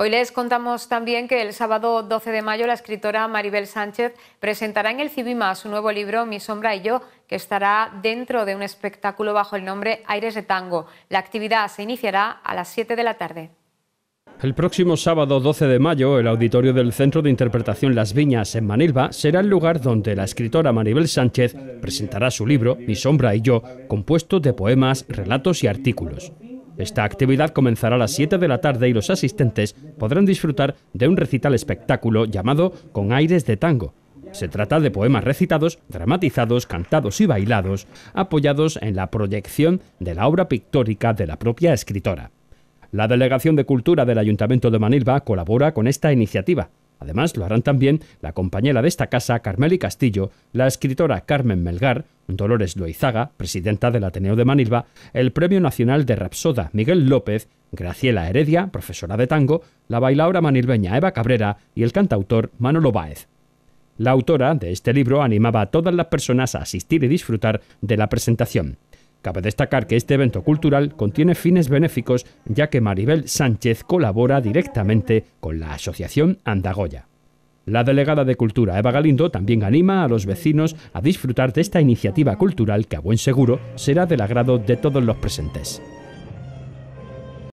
Hoy les contamos también que el sábado 12 de mayo la escritora Maribel Sánchez presentará en el Cibima su nuevo libro Mi sombra y yo, que estará dentro de un espectáculo bajo el nombre Aires de Tango. La actividad se iniciará a las 7 de la tarde. El próximo sábado 12 de mayo, el auditorio del Centro de Interpretación Las Viñas en Manilva será el lugar donde la escritora Maribel Sánchez presentará su libro Mi sombra y yo, compuesto de poemas, relatos y artículos. Esta actividad comenzará a las 7 de la tarde y los asistentes podrán disfrutar de un recital espectáculo llamado Con aires de tango. Se trata de poemas recitados, dramatizados, cantados y bailados, apoyados en la proyección de la obra pictórica de la propia escritora. La Delegación de Cultura del Ayuntamiento de Manilva colabora con esta iniciativa. Además, lo harán también la compañera de esta casa, Carmeli Castillo, la escritora Carmen Melgar, Dolores Loizaga, presidenta del Ateneo de Manilva, el Premio Nacional de Rapsoda Miguel López, Graciela Heredia, profesora de tango, la bailaora manilveña Eva Cabrera y el cantautor Manolo Báez. La autora de este libro animaba a todas las personas a asistir y disfrutar de la presentación. Cabe destacar que este evento cultural contiene fines benéficos ya que Maribel Sánchez colabora directamente con la Asociación Andagoya. La delegada de Cultura, Eva Galindo, también anima a los vecinos a disfrutar de esta iniciativa cultural que a buen seguro será del agrado de todos los presentes.